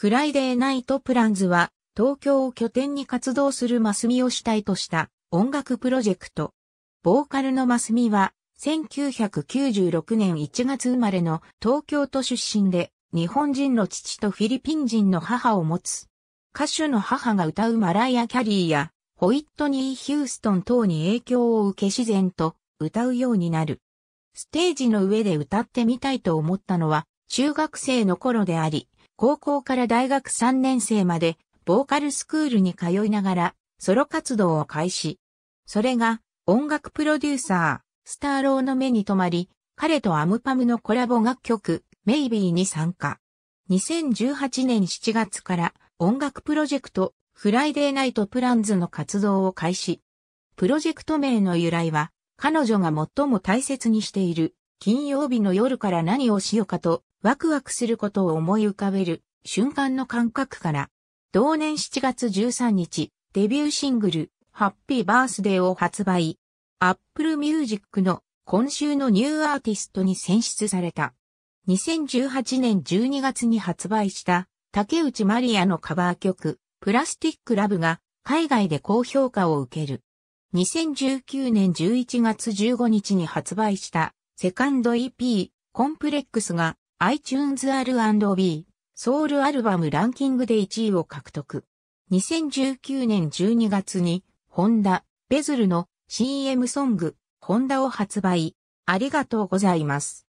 フライデーナイトプランズは、東京を拠点に活動するマスミを主体とした音楽プロジェクト。ボーカルのマスミは、1996年1月生まれの東京都出身で、日本人の父とフィリピン人の母を持つ。歌手の母が歌うマライア・キャリーや、ホイットニー・ヒューストン等に影響を受け自然と歌うようになる。ステージの上で歌ってみたいと思ったのは中学生の頃であり、高校から大学3年生まで、ボーカルスクールに通いながら、ソロ活動を開始。それが、音楽プロデューサー、スターローの目に留まり、彼とアムパムのコラボ楽曲、メイビーに参加。2018年7月から音楽プロジェクト、フライデーナイトプランズの活動を開始。プロジェクト名の由来は、彼女が最も大切にしている、金曜日の夜から何をしようかとワクワクすることを思い浮かべる瞬間の感覚から、同年7月13日、デビューシングル、ハッピーバースデーを発売。Apple Music の今週のニューアーティストに選出された。2018年12月に発売した竹内まりやのカバー曲、プラスティックラブが海外で高評価を受ける。2019年11月15日に発売したセカンド EP コンプレックスが iTunes R&B、ソウルアルバムランキングで1位を獲得。2019年12月に、ホンダ、ベズルの CM ソング、ホンダを発売。ありがとうございます。